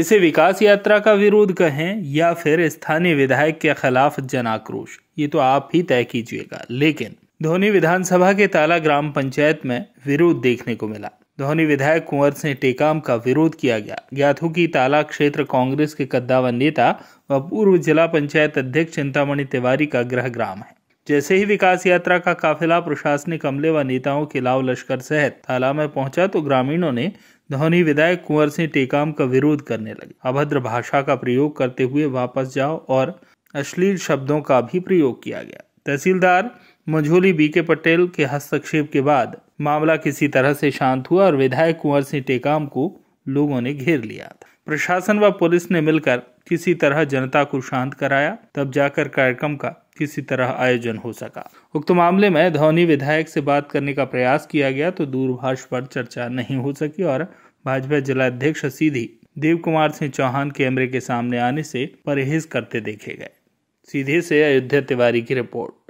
इसे विकास यात्रा का विरोध कहें या फिर स्थानीय विधायक के खिलाफ जन आक्रोश ये तो आप ही तय कीजिएगा लेकिन धोनी विधानसभा के ताला ग्राम पंचायत में विरोध देखने को मिला धोनी विधायक कुंवर सिंह टेकाम का विरोध किया गया ज्ञात हो कि ताला क्षेत्र कांग्रेस के कद्दावर नेता व पूर्व जिला पंचायत अध्यक्ष चिंतामणि तिवारी का गृह ग्राम है जैसे ही विकास यात्रा का काफिला प्रशासनिक अमले व नेताओं के लाव लश्कर सहित ताला में पहुंचा तो ग्रामीणों ने धोनी विधायक कुंवर सिंह टेकाम का विरोध करने लगे अभद्र भाषा का प्रयोग करते हुए वापस जाओ और अश्लील शब्दों का भी प्रयोग किया गया तहसीलदार मंझोली बीके पटेल के हस्तक्षेप के बाद मामला किसी तरह से शांत हुआ और विधायक कुंवर सिंह टेकाम को लोगों ने घेर लिया था प्रशासन व पुलिस ने मिलकर किसी तरह जनता को शांत कराया तब जाकर कार्यक्रम का किसी तरह आयोजन हो सका उक्त मामले में धोनी विधायक से बात करने का प्रयास किया गया तो दूरभाष पर चर्चा नहीं हो सकी और भाजपा जिलाध्यक्ष सीधी देव कुमार सिंह चौहान कैमरे के सामने आने से परहेज करते देखे गए सीधे से अयोध्या तिवारी की रिपोर्ट